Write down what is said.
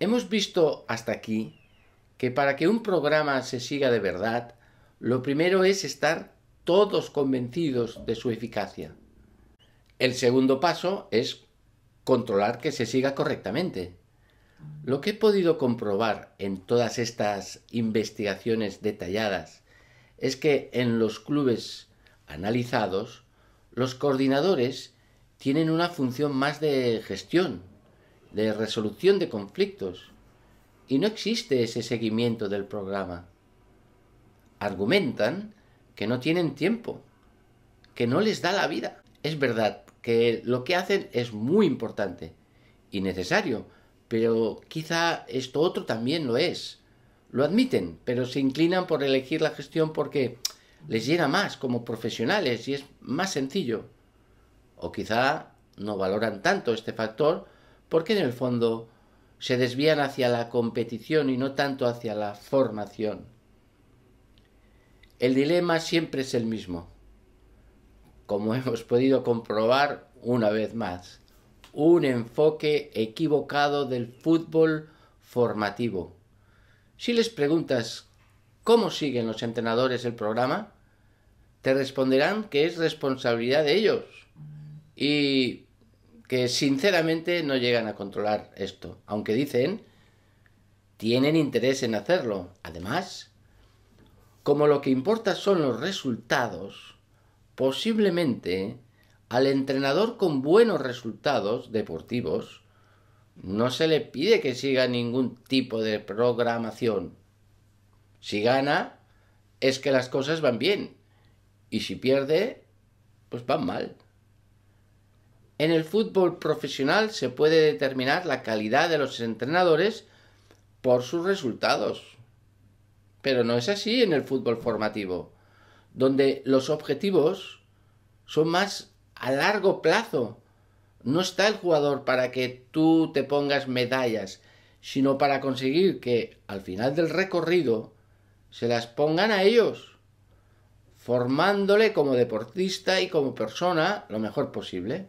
Hemos visto hasta aquí que para que un programa se siga de verdad, lo primero es estar todos convencidos de su eficacia. El segundo paso es controlar que se siga correctamente. Lo que he podido comprobar en todas estas investigaciones detalladas es que en los clubes analizados los coordinadores tienen una función más de gestión de resolución de conflictos y no existe ese seguimiento del programa. Argumentan que no tienen tiempo, que no les da la vida. Es verdad que lo que hacen es muy importante y necesario, pero quizá esto otro también lo es. Lo admiten, pero se inclinan por elegir la gestión porque les llena más como profesionales y es más sencillo. O quizá no valoran tanto este factor porque en el fondo se desvían hacia la competición y no tanto hacia la formación. El dilema siempre es el mismo, como hemos podido comprobar una vez más, un enfoque equivocado del fútbol formativo. Si les preguntas cómo siguen los entrenadores el programa, te responderán que es responsabilidad de ellos. Y que sinceramente no llegan a controlar esto, aunque dicen tienen interés en hacerlo. Además, como lo que importa son los resultados, posiblemente al entrenador con buenos resultados deportivos no se le pide que siga ningún tipo de programación. Si gana, es que las cosas van bien. Y si pierde, pues van mal. En el fútbol profesional se puede determinar la calidad de los entrenadores por sus resultados. Pero no es así en el fútbol formativo, donde los objetivos son más a largo plazo. No está el jugador para que tú te pongas medallas, sino para conseguir que al final del recorrido se las pongan a ellos, formándole como deportista y como persona lo mejor posible.